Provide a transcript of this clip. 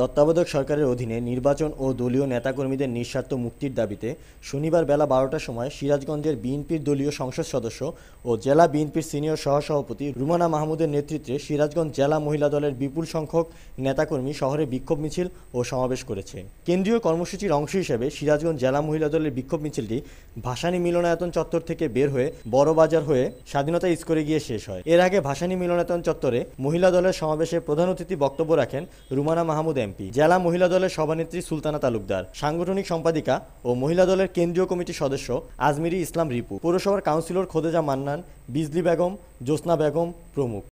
তত্ত্বাবধায়ক সরকারের অধীনে নির্বাচন ও দলীয় নেতাকর্মীদের নিঃস্বার্থ মুক্তির দাবিতে শনিবার বেলা বারোটার সময় সিরাজগঞ্জের বিএনপির দলীয় সংসদ সদস্য ও জেলা বিএনপির সিনিয়র সহসভাপতি রুমানা মাহমুদের নেতৃত্বে সিরাজগঞ্জ জেলা মহিলা দলের বিপুল সংখ্যক নেতাকর্মী শহরে বিক্ষোভ মিছিল ও সমাবেশ করেছে কেন্দ্রীয় কর্মসূচির অংশ হিসেবে সিরাজগঞ্জ জেলা মহিলা দলের বিক্ষোভ মিছিলটি ভাসানী মিলনায়তন চত্বর থেকে বের হয়ে বড় বাজার হয়ে স্বাধীনতা স্কোরে গিয়ে শেষ হয় এর আগে ভাসানী মিলনায়তন চত্বরে মহিলা দলের সমাবেশে প্রধান অতিথি বক্তব্য রাখেন রুমানা মাহমুদ এমপি জেলা মহিলা দলের সভানেত্রী সুলতানা তালুকদার সাংগঠনিক সম্পাদিকা ও মহিলা দলের কেন্দ্রীয় কমিটির সদস্য আজমিরি ইসলাম রিপু পৌরসভার কাউন্সিলর খোদেজা মান্নান বিজলি বেগম জ্যোৎস্না বেগম প্রমুখ